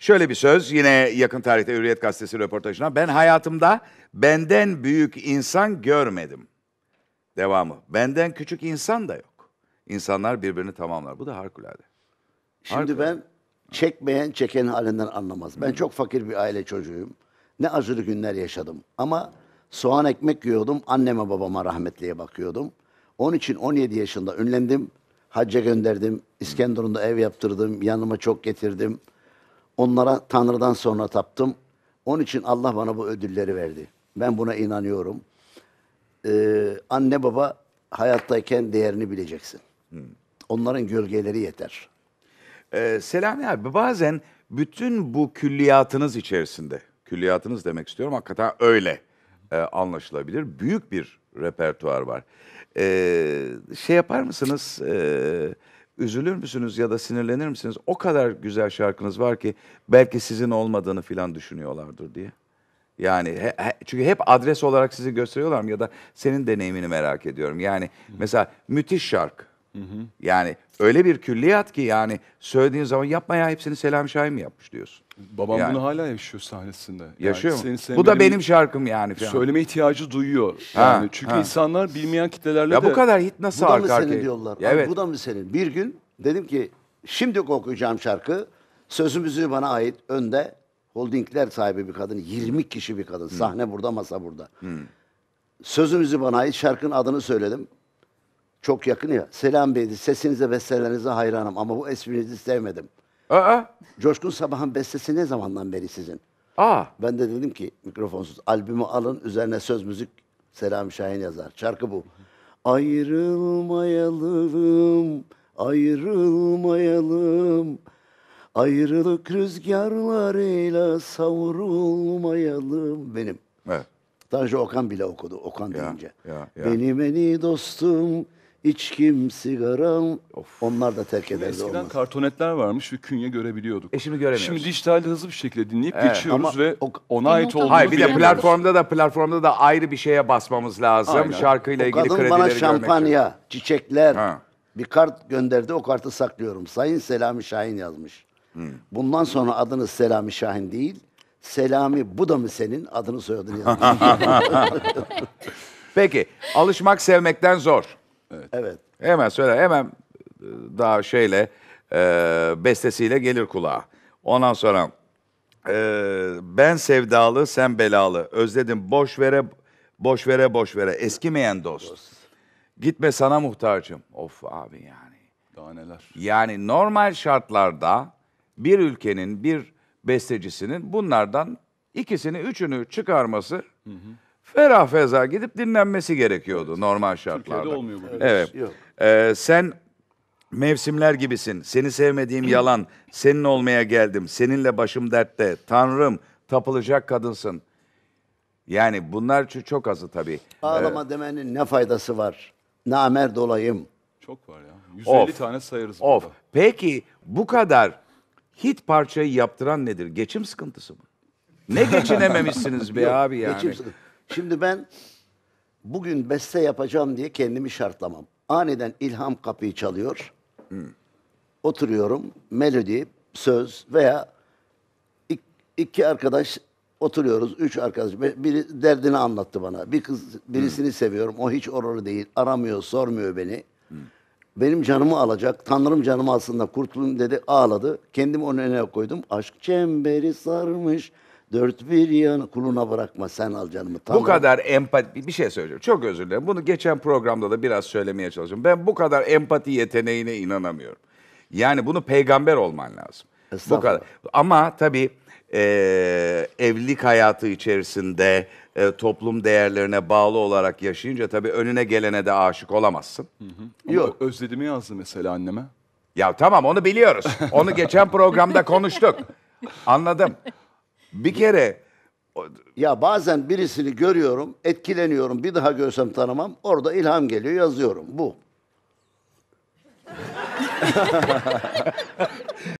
Şöyle bir söz yine yakın tarihte Hürriyet Gazetesi röportajına. Ben hayatımda benden büyük insan görmedim. Devamı. Benden küçük insan da yok. İnsanlar birbirini tamamlar. Bu da harikulade. Şimdi harikulade. ben çekmeyen çeken halinden anlamaz. Ben hmm. çok fakir bir aile çocuğuyum. Ne acılı günler yaşadım. Ama soğan ekmek yiyordum. Anneme babama rahmetliye bakıyordum. Onun için 17 yaşında ünlendim. Hacca gönderdim. İskenderun'da ev yaptırdım. Yanıma çok getirdim. Onlara Tanrı'dan sonra taptım. Onun için Allah bana bu ödülleri verdi. Ben buna inanıyorum. Ee, anne baba hayattayken değerini bileceksin. Onların gölgeleri yeter. Ee, Selami abi bazen bütün bu külliyatınız içerisinde, külliyatınız demek istiyorum hakikaten öyle e, anlaşılabilir. Büyük bir repertuar var. Ee, şey yapar mısınız? Ee, üzülür müsünüz ya da sinirlenir misiniz? O kadar güzel şarkınız var ki belki sizin olmadığını filan düşünüyorlardır diye. Yani he, he, çünkü hep adres olarak sizi gösteriyorlar mı ya da senin deneyimini merak ediyorum. Yani mesela müthiş şarkı. Yani öyle bir külliyat ki yani söylediğin zaman yapma ya hepsini Selam Şahin mi yapmış diyorsun. Babam yani. bunu hala yaşıyor sahnesinde. Yani yaşıyor mu? Seni bu da benim şarkım yani. Falan. Söyleme ihtiyacı duyuyor. Yani çünkü ha. insanlar bilmeyen kitlelerle ya de... Ya bu kadar hit nasıl arka arkaya? Bu da mı senin diyorlar? Ya evet. Bu da mı senin? Bir gün Dedim ki şimdi okuyacağım şarkı sözümüzü bana ait önde holdingler sahibi bir kadın 20 kişi bir kadın sahne burada masa burada. Sözümüzü bana ait şarkının adını söyledim. Çok yakın ya. Selam Bey'di. Sesinize bestelerinize hayranım ama bu esprinizi sevmedim. Aa, Coşkun Sabah'ın bestesi ne zamandan beri sizin? aa. Ben de dedim ki mikrofonsuz albümü alın üzerine söz müzik Selam Şahin yazar. Şarkı bu. Ayrılmayalım ayrılmayalım. Ayrılık rüzgarlarıyla savrulmayalım benim. Evet. Tanju Okan bile okudu Okan ya, deyince. Ya, ya. Benim en iyi dostum içkim, sigaram. Of. Onlar da terk ederdi Eskiden olmaz. kartonetler varmış ve künye görebiliyorduk. E şimdi göremiyoruz. Şimdi dijitalde hızlı bir şekilde dinleyip evet. geçiyoruz Ama ve o, ona ait olduğunu Hayır bir de platformda da platformda da ayrı bir şeye basmamız lazım. Aynen. Şarkıyla o ilgili kredileri görmek. Kadın bana şampanya, çiçekler, ha. Bir kart gönderdi o kartı saklıyorum. Sayın Selami Şahin yazmış. Bundan sonra adınız Selami Şahin değil. Selami bu da mı senin adını soyadını yazmış. Peki alışmak sevmekten zor. evet. Hemen söyle hemen e, daha şeyle e, bestesiyle gelir kulağa. Ondan sonra e, ben sevdalı sen belalı özledim boş vere boş vere boş vere eskimeyen dost. Gitme sana muhtacım. Of abi yani. Daha neler. Yani normal şartlarda bir ülkenin bir bestecisinin bunlardan ikisini üçünü çıkarması hı hı. ferah feza gidip dinlenmesi gerekiyordu evet. normal şartlarda. Türkiye'de olmuyor bu. Evet. evet. Ee, sen mevsimler gibisin. Seni sevmediğim yalan. Senin olmaya geldim. Seninle başım dertte. Tanrım tapılacak kadınsın. Yani bunlar çok azı tabii. Ağlama ee, demenin ne faydası var? namerd dolayım. Çok var ya. 150 Of. tane sayarız. Of. burada. Peki bu kadar hit parçayı yaptıran nedir? Geçim sıkıntısı mı? Ne geçinememişsiniz be abi yani? Geçim sıkıntısı. Şimdi ben bugün beste yapacağım diye kendimi şartlamam. Aniden ilham kapıyı çalıyor. Oturuyorum. Melodi, söz veya iki arkadaş Oturuyoruz üç arkadaş. Biri derdini anlattı bana. Bir kız birisini Hı. Hmm. seviyorum. O hiç oralı değil. Aramıyor, sormuyor beni. Hı. Benim canımı alacak. Tanrım canımı aslında kurtulun dedi. Ağladı. Kendimi onun önüne koydum. Aşk çemberi sarmış. Dört bir yanı kuluna bırakma sen al canımı. Tanrım. Bu kadar empati, bir şey söyleyeceğim. Çok özür dilerim. Bunu geçen programda da biraz söylemeye çalışıyorum. Ben bu kadar empati yeteneğine inanamıyorum. Yani bunu peygamber olman lazım. Bu kadar. Ama tabii e, evlilik hayatı içerisinde e, toplum değerlerine bağlı olarak yaşayınca tabii önüne gelene de aşık olamazsın. Hı hı. Yok. Ama özledimi yazdı mesela anneme. Ya tamam onu biliyoruz. Onu geçen programda konuştuk. Anladım. Bir kere ya bazen birisini görüyorum, etkileniyorum. Bir daha görsem tanımam. Orada ilham geliyor, yazıyorum. Bu.